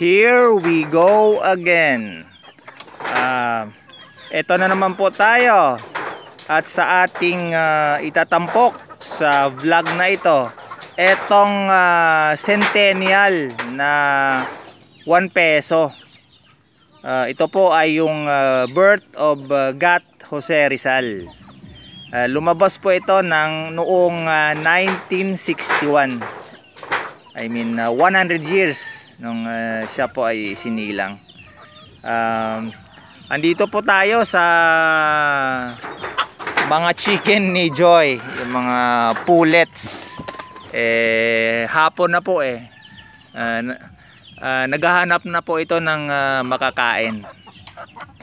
Here we go again. Uh, ah, ito na naman po tayo. At sa ating ah, itatampok sa vlog na ito. itong ah, centennial na 1 peso. ito po ay yung birth of Gat Jose Rizal. lumabas po ito ng noong 1961. I mean 100 years nung uh, siya po ay sinilang um, andito po tayo sa mga chicken ni Joy yung mga pullets eh, hapon na po eh uh, uh, naghahanap na po ito ng uh, makakain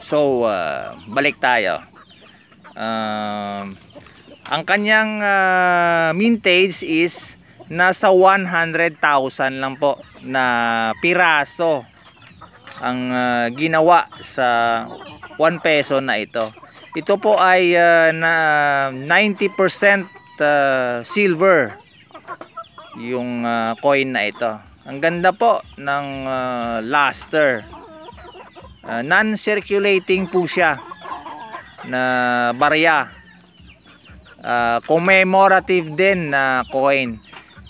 so uh, balik tayo um, ang kanyang uh, mintage is nasa 100,000 lang po na piraso ang uh, ginawa sa 1 peso na ito. Ito po ay uh, na 90% uh, ah, silver yung uh, coin na ito. Ang ganda po ng uh, luster. Uh, non-circulating po siya na barya. Uh, commemorative din na coin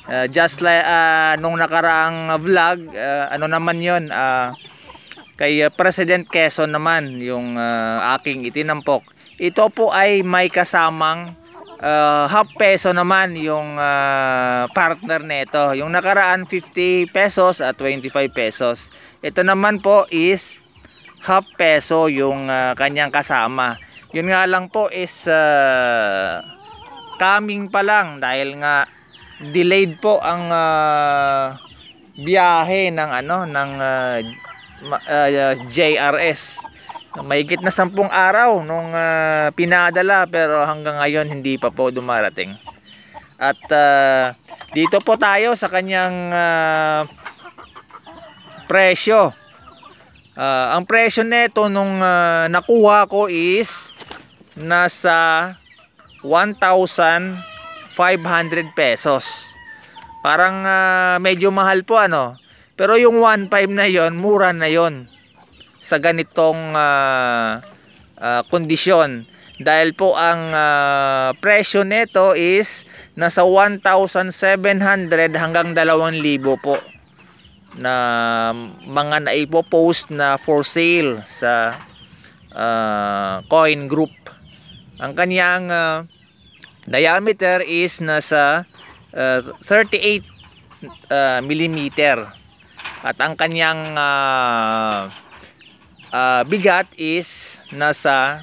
Uh, just like uh, nung nakaraang vlog, uh, ano naman yon uh, kay President Quezon naman yung uh, aking itinampok. Ito po ay may kasamang uh, half peso naman yung uh, partner nito. Yung nakaraan 50 pesos at 25 pesos. Ito naman po is half peso yung uh, kanyang kasama. Yun nga lang po is uh, coming pa lang dahil nga delayed po ang uh, biyahe ng ano ng uh, ah, uh, ah, JRS. Mahigit na sampung araw nung uh, pinadala pero hanggang ngayon hindi pa po dumarating. At uh, dito po tayo sa kanyang uh, presyo. Uh, ang presyo nito nung uh, nakuha ko is nasa 1,000 500 pesos. Parang uh, medyo mahal po ano. Pero yung 1.5 na yon mura na yon sa ganitong uh, uh, kondisyon. Dahil po ang uh, presyo nito is nasa 1,700 hanggang 2,000 po na mga naipo-post na for sale sa uh, coin group. Ang kanyang uh, diameter is nasa uh, 38 uh, millimeter at ang kanyang uh, uh, bigat is nasa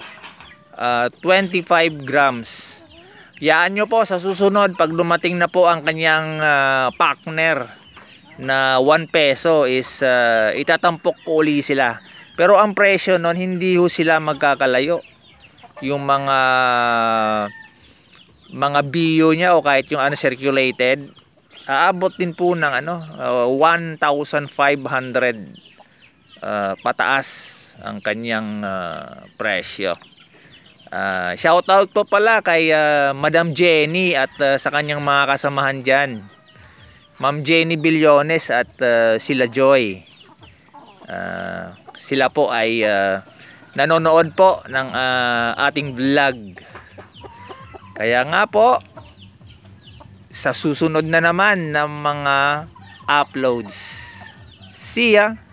uh, 25 grams yaan nyo po sa susunod pag dumating na po ang kanyang uh, partner na 1 peso is uh, itatampok ko uli sila pero ang presyo nun hindi ho sila magkakalayo yung mga mga bio niya o kahit yung ano circulated aabot din po ng ano uh, 1,500 uh, pataas ang kanyang uh, presyo. Uh, shout out po pala kay uh, Madam Jenny at uh, sa kanyang mga kasamahan diyan. Ma'am Jenny Bilyones at uh, sila Joy. Uh, sila po ay uh, nanonood po ng uh, ating vlog. Kaya nga po, sa susunod na naman ng mga uploads. See ya!